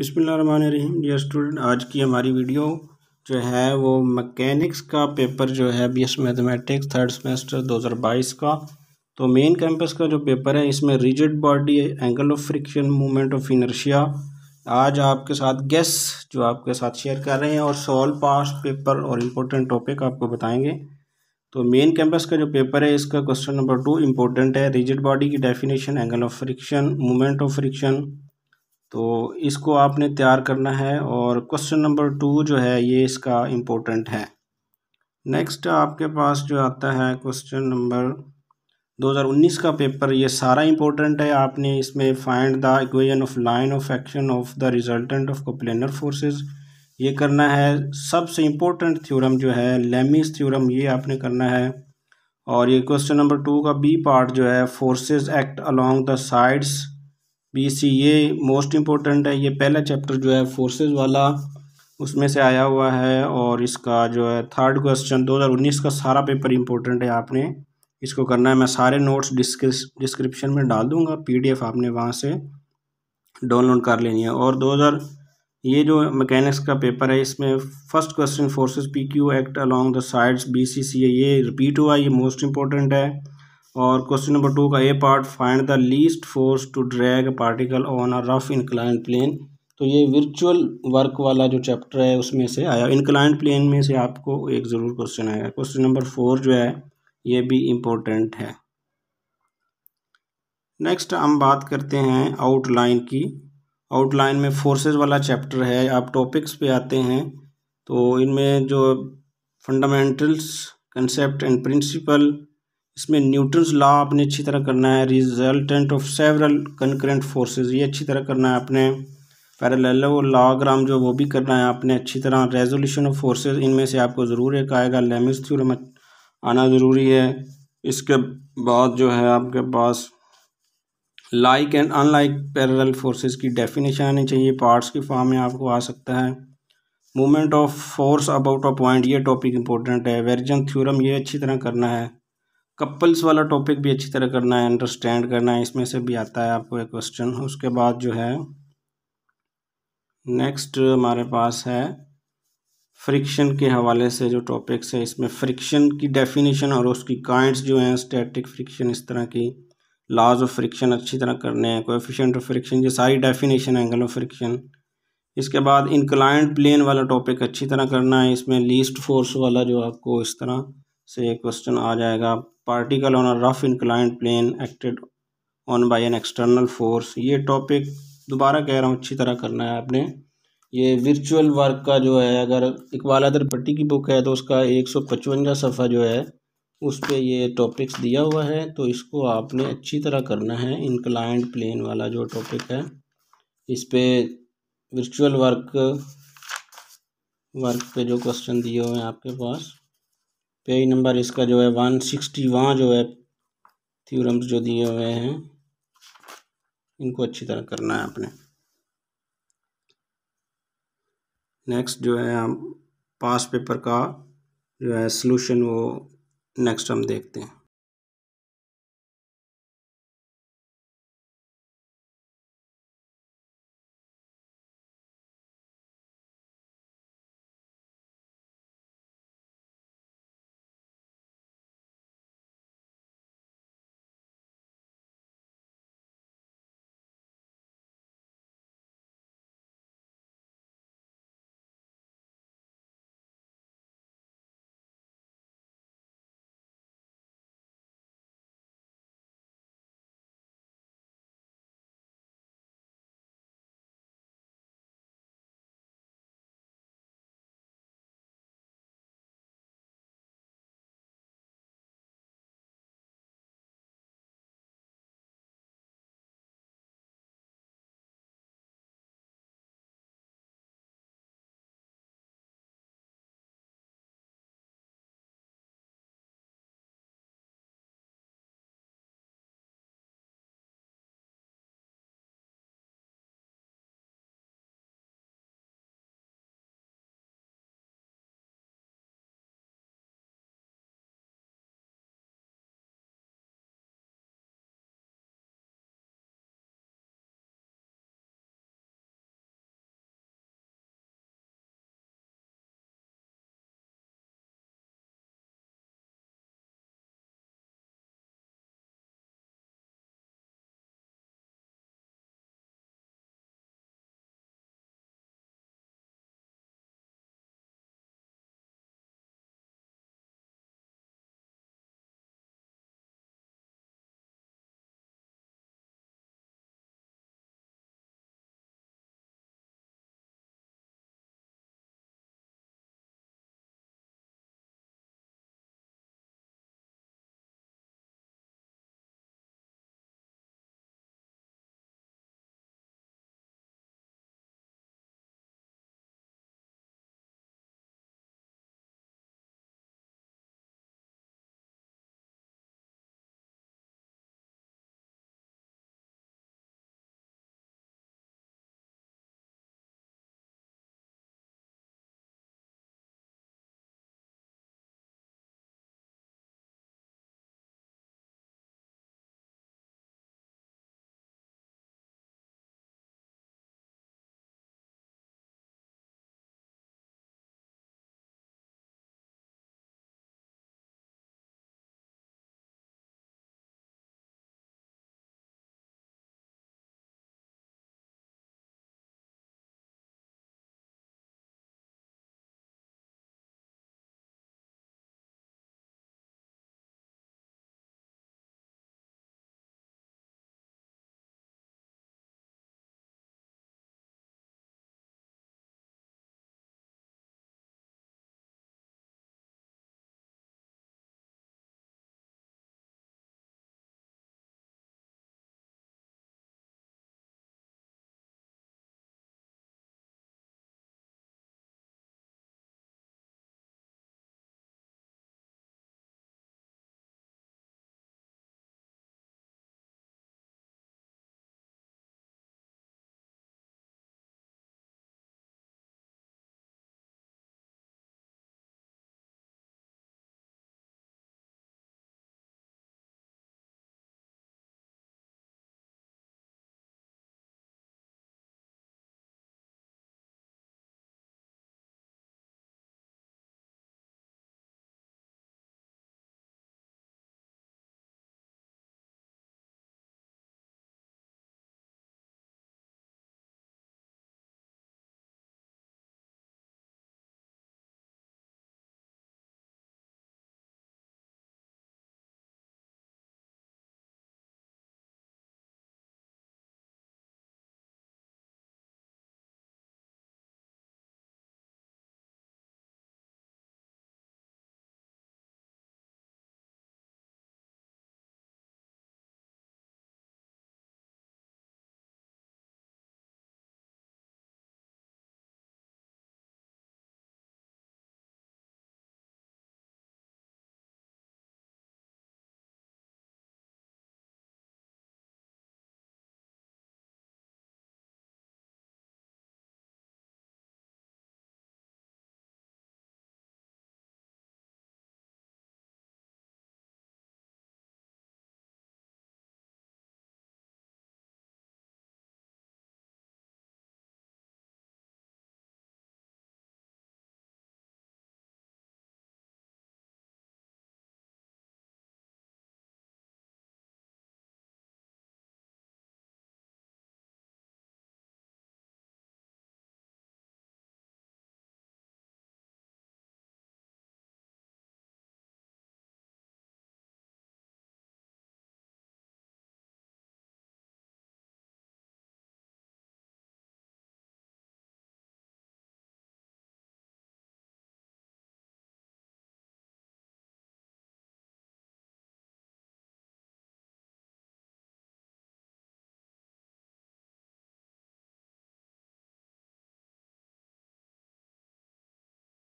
रहीम dear student आज की हमारी वीडियो जो है वो मैकेनिक्स का पेपर जो है B S mathematics third semester 2022 का तो मेन कैंपस का जो पेपर है इसमें rigid body angle of friction movement of inertia आज आपके साथ गेस जो आपके साथ शेयर कर रहे हैं और सॉल्व पास पेपर और इम्पोर्टेंट टॉपिक आपको बताएँगे तो मेन कैंपस का जो पेपर है इसका क्वेश्चन नंबर टू इम्पोर्टेंट है रिजिड बॉडी की definition angle of friction movement of friction तो इसको आपने तैयार करना है और क्वेश्चन नंबर टू जो है ये इसका इम्पोर्टेंट है नेक्स्ट आपके पास जो आता है क्वेश्चन नंबर 2019 का पेपर ये सारा इंपॉर्टेंट है आपने इसमें find the equation of line of action of the resultant of coplanar forces ये करना है सबसे इम्पोर्टेंट थ्योरम जो है लेमिस थ्योरम ये आपने करना है और ये क्वेश्चन नंबर टू का बी पार्ट जो है forces act along the sides BC ये मोस्ट इम्पोर्टेंट है ये पहला चैप्टर जो है फोर्सेस वाला उसमें से आया हुआ है और इसका जो है थर्ड क्वेश्चन 2019 का सारा पेपर इम्पोर्टेंट है आपने इसको करना है मैं सारे नोट्स डिस्क्रिप्शन में डाल दूंगा पीडीएफ आपने वहाँ से डाउनलोड कर लेनी है और 2000 ये जो मैकेनिक्स का पेपर है इसमें first question forces P Q act along the sides B C C ये रिपीट हुआ ये मोस्ट इम्पोर्टेंट है और क्वेश्चन नंबर टू का A part find the least force to drag particle on a rough incline plane तो ये virtual work वाला जो चैप्टर है उसमें से आया इनक्लाइंट प्लेन में से आपको एक ज़रूर क्वेश्चन आएगा क्वेश्चन नंबर फोर जो है ये भी इम्पोर्टेंट है नेक्स्ट हम बात करते हैं आउटलाइन की आउटलाइन में फोर्सेस वाला चैप्टर है आप टॉपिक्स पे आते हैं तो इनमें जो फंडामेंटल्स कंसेप्ट एंड प्रिंसिपल इसमें न्यूटन्स लॉ आपने अच्छी तरह करना है resultant of several concurrent forces ये अच्छी तरह करना है आपने पैरेललो लॉग्राम जो वो भी करना है आपने अच्छी तरह रेजोल्यूशन ऑफ फोर्सेस इनमें से आपको ज़रूर एक आएगा लेमिस थ्योरम आना ज़रूरी है इसके बाद जो है आपके पास like and unlike parallel forces की डेफिनेशन आनी चाहिए पार्ट्स की फॉर्म में आपको आ सकता है movement of force about a point ये टॉपिक इंपॉर्टेंट है वेरिजन थ्योरम ये अच्छी तरह करना है कपल्स वाला टॉपिक भी अच्छी तरह करना है अंडरस्टैंड करना है इसमें से भी आता है आपको एक क्वेश्चन उसके बाद जो है नेक्स्ट हमारे पास है फ्रिक्शन के हवाले से जो टॉपिक्स है इसमें फ्रिक्शन की डेफिनेशन और उसकी काइंड्स जो हैं स्टैटिक फ्रिक्शन इस तरह की लॉज ऑफ फ्रिक्शन अच्छी तरह करने हैं कोफिशेंट ऑफ फ्रिक्शन ये सारी डेफिनेशन एंगल ऑफ फ्रिक्शन इसके बाद इनक्लाइंट प्लेन वाला टॉपिक अच्छी तरह करना है इसमें लीस्ट फोर्स वाला जो आपको इस तरह से क्वेश्चन आ जाएगा particle on a rough inclined plane acted on by an external force ये टॉपिक दोबारा कह रहा हूँ अच्छी तरह करना है आपने ये वर्चुअल वर्क का जो है अगर इकबाल अदर पट्टी की बुक है तो उसका एक सौ पचवंजा सफ़ा जो है उस पर ये टॉपिक्स दिया हुआ है तो इसको आपने अच्छी तरह करना है इनक्लाइंड प्लेन वाला जो टॉपिक है इस पर वर्चुअल वर्क वर्क पे जो क्वेश्चन दिए हुए हैं आपके पास पेज नंबर इसका जो है वन सिक्सटी वहाँ जो है थ्यूरम्स जो दिए हुए हैं इनको अच्छी तरह करना है आपने नेक्स्ट जो है हम पास पेपर का जो है सोल्यूशन वो नेक्स्ट हम देखते हैं